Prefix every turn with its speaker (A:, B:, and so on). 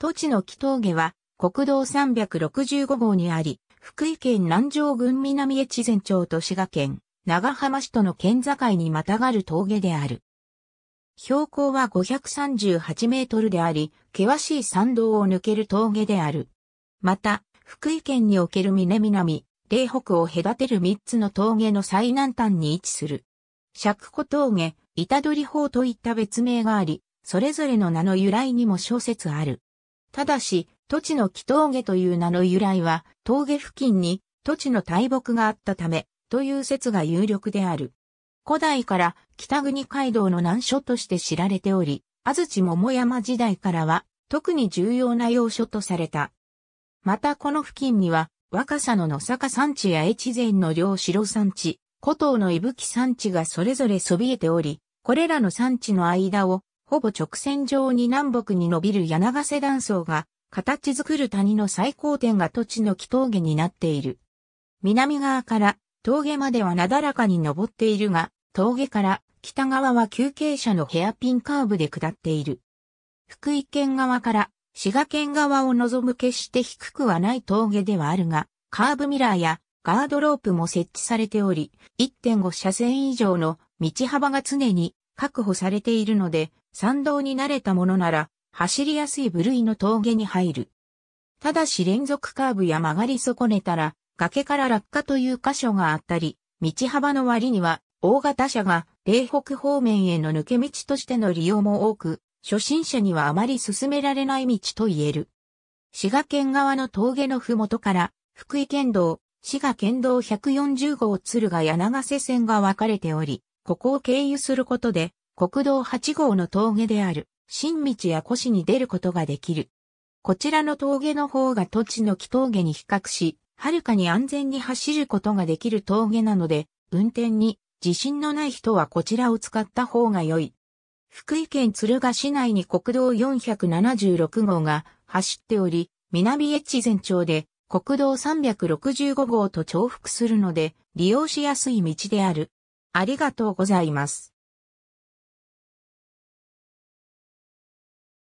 A: 土地の木峠は国道365号にあり、福井県南城郡南越前町と滋賀県長浜市との県境にまたがる峠である。標高は538メートルであり、険しい山道を抜ける峠である。また、福井県における峰南、嶺北を隔てる3つの峠の最南端に位置する。釈湖峠、板取法といった別名があり、それぞれの名の由来にも小説ある。ただし、土地の木峠という名の由来は、峠付近に土地の大木があったため、という説が有力である。古代から北国街道の難所として知られており、安土桃山時代からは特に重要な要所とされた。またこの付近には若狭の野坂山地や越前の両城山地、古島の伊吹山地がそれぞれそびえており、これらの山地の間をほぼ直線上に南北に伸びる柳瀬断層が、形作る谷の最高点が土地の木峠になっている。南側から峠まではなだらかに登っているが、峠から北側は休憩者のヘアピンカーブで下っている。福井県側から滋賀県側を望む決して低くはない峠ではあるが、カーブミラーやガードロープも設置されており、1.5車線以上の道幅が常に確保されているので、山道に慣れたものなら、走りやすい部類の峠に入る。ただし連続カーブや曲がり損ねたら、崖から落下という箇所があったり、道幅の割には、大型車が、霊北方面への抜け道としての利用も多く、初心者にはあまり進められない道と言える。滋賀県側の峠のふもとから、福井県道、滋賀県道140号ヶ谷柳瀬線が分かれており、ここを経由することで、国道8号の峠である、新道や越に出ることができる。こちらの峠の方が土地の木峠に比較し、はるかに安全に走ることができる峠なので、運転に自信のない人はこちらを使った方が良い。福井県敦賀市内に国道476号が走っており、南越前町で国道365号と重複するので、利用しやすい道である。ありがとうございます。